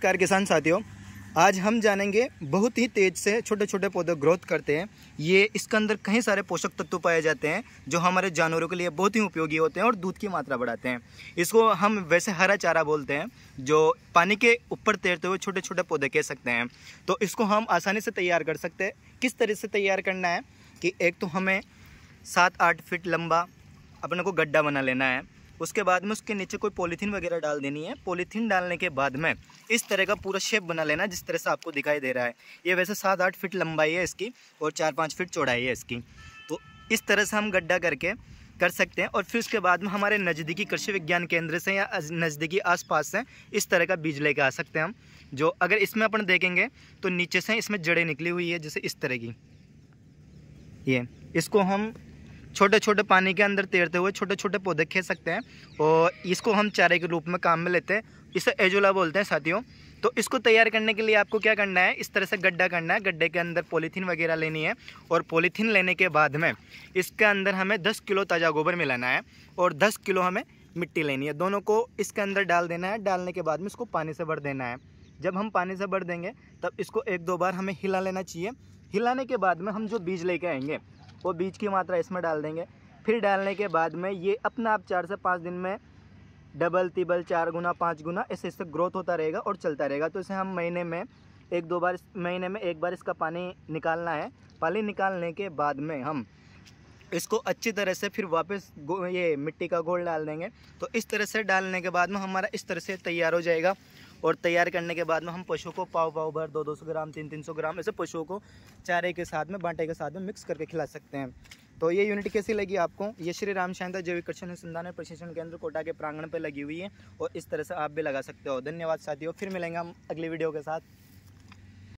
नमस्कार किसान साथियों आज हम जानेंगे बहुत ही तेज़ से छोटे छोटे पौधे ग्रोथ करते हैं ये इसके अंदर कई सारे पोषक तत्व पाए जाते हैं जो हमारे जानवरों के लिए बहुत ही उपयोगी होते हैं और दूध की मात्रा बढ़ाते हैं इसको हम वैसे हरा चारा बोलते हैं जो पानी के ऊपर तैरते हुए छोटे छोटे पौधे कह सकते हैं तो इसको हम आसानी से तैयार कर सकते हैं किस तरह से तैयार करना है कि एक तो हमें सात आठ फिट लंबा अपने को गड्ढा बना लेना है उसके बाद में उसके नीचे कोई पॉलीथीन वगैरह डाल देनी है पॉलीथीन डालने के बाद में इस तरह का पूरा शेप बना लेना जिस तरह से आपको दिखाई दे रहा है ये वैसे सात आठ फिट लंबाई है इसकी और चार पाँच फिट चौड़ाई है इसकी तो इस तरह से हम गड्ढा करके कर सकते हैं और फिर उसके बाद में हमारे नज़दीकी कृषि विज्ञान केंद्र से या नज़दीकी आसपास से इस तरह का बीज लेके आ सकते हैं हम जो अगर इसमें अपन देखेंगे तो नीचे से इसमें जड़ें निकली हुई है जैसे इस तरह की ये इसको हम छोटे छोटे पानी के अंदर तैरते हुए छोटे छोटे पौधे खेल सकते हैं और इसको हम चारे के रूप में काम में लेते हैं इसे एजोला बोलते हैं साथियों तो इसको तैयार करने के लिए आपको क्या करना है इस तरह से गड्ढा करना है गड्ढे के अंदर पॉलीथीन वगैरह लेनी है और पॉलीथीन लेने के बाद में इसके अंदर हमें दस किलो ताज़ा गोबर मिलाना है और दस किलो हमें मिट्टी लेनी है दोनों को इसके अंदर डाल देना है डालने के बाद में इसको पानी से भर देना है जब हम पानी से भर देंगे तब इसको एक दो बार हमें हिला लेना चाहिए हिलाने के बाद में हम जो बीज लेके आएंगे वो बीज की मात्रा इसमें डाल देंगे फिर डालने के बाद में ये अपना आप चार से पाँच दिन में डबल तिबल चार गुना पाँच गुना ऐसे इससे ग्रोथ होता रहेगा और चलता रहेगा तो इसे हम महीने में एक दो बार महीने में एक बार इसका पानी निकालना है पानी निकालने के बाद में हम इसको अच्छी तरह से फिर वापस ये मिट्टी का घोल डाल देंगे तो इस तरह से डालने के बाद में हमारा इस तरह से तैयार हो जाएगा और तैयार करने के बाद में हम पशुओं को पाव पाव भर दो दो सौ ग्राम तीन तीन सौ ग्राम ऐसे पशुओं को चारे के साथ में बांटे के साथ में मिक्स करके खिला सकते हैं तो ये यूनिट कैसी लगी आपको ये श्री राम शांता जैविक कृषि अनुसंधान प्रशिक्षण केंद्र कोटा के प्रांगण पर लगी हुई है और इस तरह से आप भी लगा सकते हो धन्यवाद साथियों फिर मिलेंगे हम अगली वीडियो के साथ